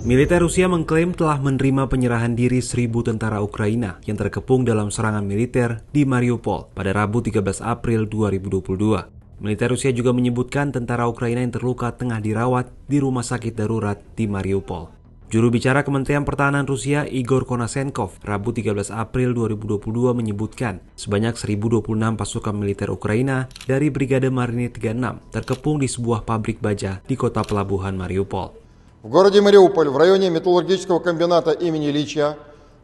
Militer Rusia mengklaim telah menerima penyerahan diri seribu tentara Ukraina yang terkepung dalam serangan militer di Mariupol pada Rabu 13 April 2022. Militer Rusia juga menyebutkan tentara Ukraina yang terluka tengah dirawat di rumah sakit darurat di Mariupol. Juru bicara Kementerian Pertahanan Rusia Igor Konasenkov Rabu 13 April 2022 menyebutkan sebanyak 1026 pasukan militer Ukraina dari Brigade Marinir 36 terkepung di sebuah pabrik baja di kota pelabuhan Mariupol. В городе Мариуполь, в районе металлургического комбината имени Лича,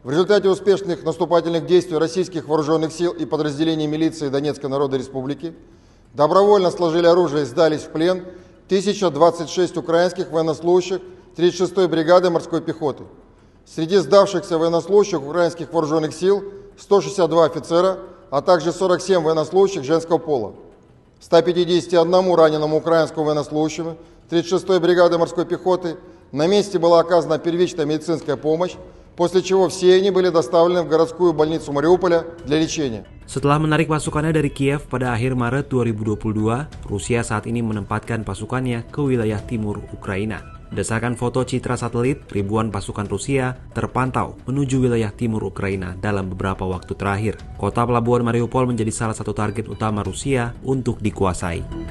в результате успешных наступательных действий российских вооруженных сил и подразделений милиции Донецкой Народной Республики добровольно сложили оружие и сдались в плен 1026 украинских военнослужащих 36-й бригады морской пехоты. Среди сдавшихся военнослужащих украинских вооруженных сил 162 офицера, а также 47 военнослужащих женского пола. 151 раненому украинскому военнослужащему 36-й бригады морской пехоты, на месте была оказана первичная медицинская помощь, после чего все они были доставлены в городскую больницу Мариуполя для лечения. Setelah menarik pasukannya dari Kiev pada akhir Maret 2022, Rusia saat ini menempatkan pasukannya ke wilayah timur Ukraina. Berdasarkan foto citra satelit, ribuan pasukan Rusia terpantau menuju wilayah timur Ukraina dalam beberapa waktu terakhir. Kota pelabuhan Mariupol menjadi salah satu target utama Rusia untuk dikuasai.